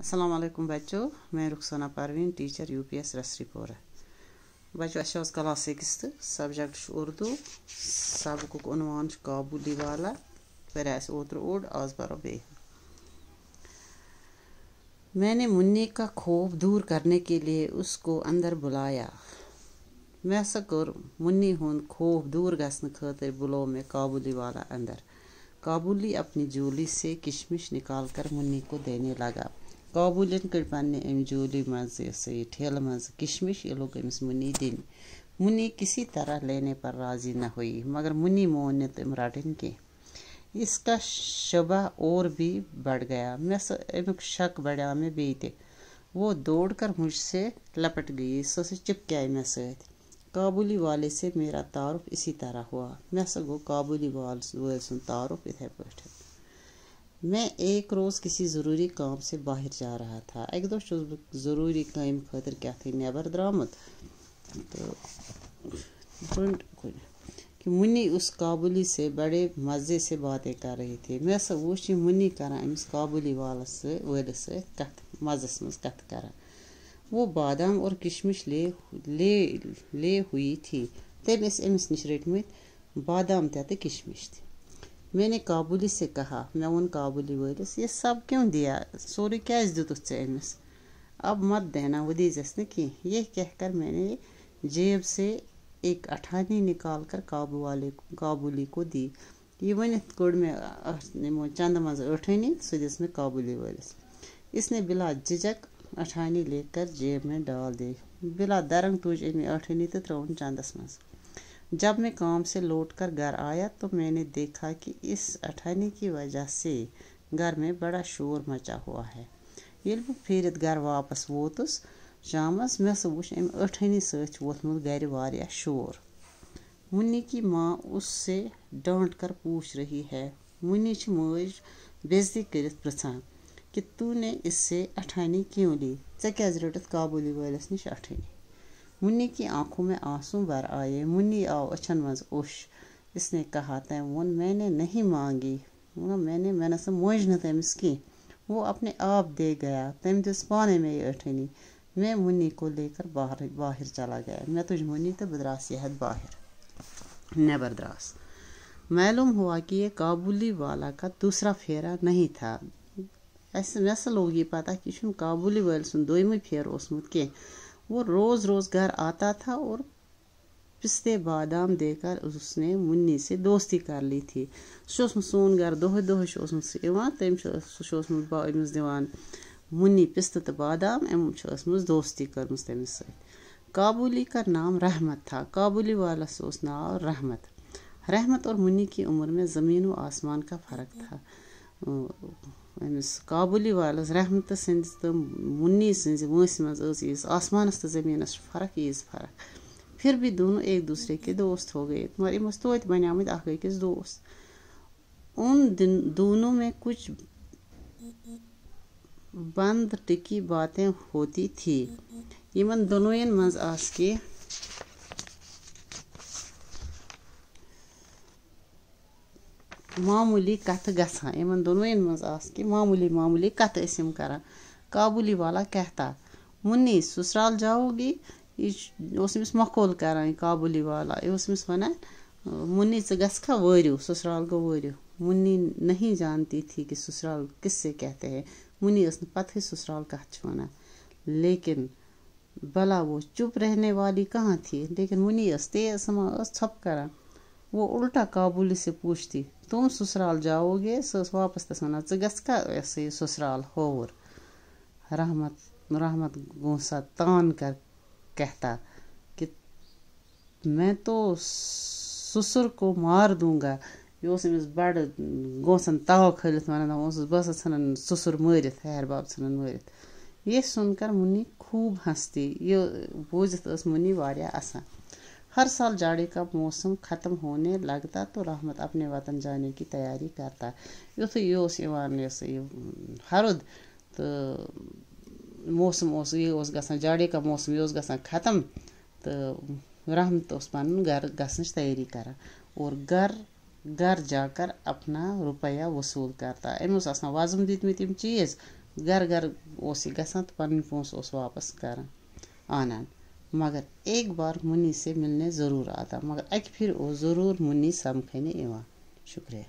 अस्सलाम वालेकुम बच्चों मैं Rukhsana Parveen teacher U P S Rasripora बचो अस क्लास सिक्स सब्जेक्ट उर्दू सबक उनवान काबूली वाला पे ओत ओड आज पो बे मैंने मुन्नी का खौफ दूर करने के लिए उसको अंदर बुलाया मैं हसा कर मुन्नी हूँ खौफ दूर गसन खतर बुलो मैं काबूली वाला अंदर काबुली अपनी जूली से किशमिश निकाल कर मुन्नी को देने लगा قابوٗلیَن کٔڑۍ پنٛنہِ اَمہِ جوٗلہِ منٛز یہِ ہَسا یہِ ٹھیلہٕ منٛز کِشمِش یہِ لوٚگ أمِس مُنی دِنۍ مُنی کِسی طرح لینے پر راضی نہ ہوئی مگر مُنی مون نہٕ تِم رَٹٕنۍ کینٛہہ اِسکا شبہ اور بھی بڑھ گیا مےٚ سا اَمیُک شک بڑیو مےٚ بیٚیہِ تہِ وہ دوڑ کر مجھ سے لپٹ گٔیے سۄ ہَسا چِپکے مےٚ سۭتۍ کابوٗلی والے سے میرا تعارُف اِسی طرح ہوا مےٚ ہَسا گوٚو کابوٗلی وال وٲلۍ سُنٛد تعارُف یِتھَے پٲٹھۍ मैं एक रोज़ किसी ज़रूरी काम से बाहर जा रहा था अक दोस ज़रूरी काम खातर क्या थी नबर द्रामुत तो कि मुनी उस काबुली से बड़े मज़े से बातें कर रही थी मैं सब वोच मुनी करा अमिस काबुली वालस से वाले से कथ मजस मज कथ करा वो बादाम और किशमिश ले ले ले हुई थी तेम अमिस नश रटम बादाम तो किशमिश थी मैंने काबुली से कहा मैं उन काबुली वरिस ये सब क्यों दिया सोरी क्या दित अमस अब मत देना वो दीजस न कि यह कहकर मैंने जेब से एक अठानी निकाल कर काबू वाले काबुली को दी ये वन कड़ मे यमो चंद मज अठानी सह दिस मे काबुली वरिस इसने बिला झिझक अठानी लेकर जेब में डाल दी बिला दरंग तुज अमी अठानी तो त्रोन चंदस मज़ जब मैं काम से लौट कर घर आया तो मैंने देखा कि इस अठहनी की वजह से घर में बड़ा शोर मचा हुआ है ये बहुत फिर घर वापस वो शाम मे सह वुच अमि अठहनी सोथमुत शोर मुन्नी की माँ उससे डांट कर पूछ रही है मुन्नी मज बेजती कर पृछान कि तूने इससे अठानी क्यों ली ऐसे क्या रटत काबुली वालस नश अठहनी मुन्नी की आंखों में आंसू भर आए मुन्नी आओ अचन मज उश इसने कहा तय वो मैंने नहीं मांगी मैंने मैंने से मोज न तमिस की वो अपने आप दे गया तेम दिस पाने में ये अठनी मैं मुन्नी को लेकर बाहर बाहर चला गया मैं तुझ मुन्नी तो बदरास यहत बाहर नबर द्रास मालूम हुआ कि ये काबुली वाला का दूसरा फेरा नहीं था ऐसे मैं लोग ये पता कि काबुली वाले सुन दो फेर ओसमुत कह वो रोज़ रोज़ घर आता था और पिस्ते बादाम देकर उसने मुन्नी से दोस्ती कर ली थी सह सोन घर दोहे दोहे सह तम अमस दिवान मुन्नी पिस्तु तो बादाम अमो दोस्ती कर्म तमिस काबुली का नाम रहमत था काबुली वाला से नाव रहमत रहमत और मुन्नी की उम्र में ज़मीन व आसमान का फ़र्क था أمِس کابُلی والَس رحمتہٕ سٕنٛدِس تہٕ مُنی سٕنٛزِ وٲنٛسہِ منٛز ٲس ییٖژ آسمانَس تہٕ زٔمیٖنَس چھِ فرق ییٖژ فرق پھر بھی دونوں ایک دوٗسرے کے دوست ہو گٔے مگر یِم ٲسۍ توتہِ بَنیٛامٕتۍ اَکھ أکِس دوس اُن دِن دوٗنوں میں کُچھ بنٛد ٹِکی باتیں ہوتی تھی یِمَن دۄنوٕیَن منٛز آسہٕ کیٚنٛہہ معموٗلی کَتھٕ گژھان یِمَن دۄنوٕیَن منٛز آسہٕ کہِ معموٗلی معموٗلی کَتھٕ ٲسۍ یِم کَران کابُلی والا کہتا مُنی سُسرال جاوگی یہِ اوس أمِس مَکول کَران یہِ کابُلی والا یہِ اوس أمِس وَنان مُنی ژٕ گژھکھا وٲرِو سُسرال گوٚو وٲرِو مُنی نہیں جانتی تھی کہِ سُسرال کِس سے کہتے ہے مُنی ٲس نہٕ پَتہٕے سُسرال کَتھ چھِ وَنان لیکِن بَلا وہ چُپ رہنے والی کہاں تھی لیکِن مُنی ٲس تیز سَمان ٲس ژھۄپہٕ کَران وہ اُلٹا کابُلی سے پوٗچھتی तुम ससुराल जाओगे सो वापस तस वन गस्का ऐसे ससुराल होर रहमत रहमत गोसा तान कर कहता कि मैं तो ससुर को मार दूंगा यह उस बड़ गोसन तवा खलत वन बस सन ससुर मारित हैर बाब सन मारित ये सुनकर मुनि खूब हस्ती ये बूझत मुनि वारिया असान हर साल जाड़े का मौसम ख़त्म होने लगता तो रहमत अपने वतन जाने की तैयारी करता युथु ये हरुद तो मौसम उस ये जाड़े का मौसम यह ख़त्म तो रहमत पन घर गस तैयारी कर और घर घर जाकर अपना रुपया वसूल करता अमस वजम दितमित चीज़ घर घर तो उस गसन ग पन पोस वापस करा आनान मगर एक बार मुनि से मिलने ज़रूर आता मगर अक फिर वो ज़रूर मुनि समखने शुक्रिया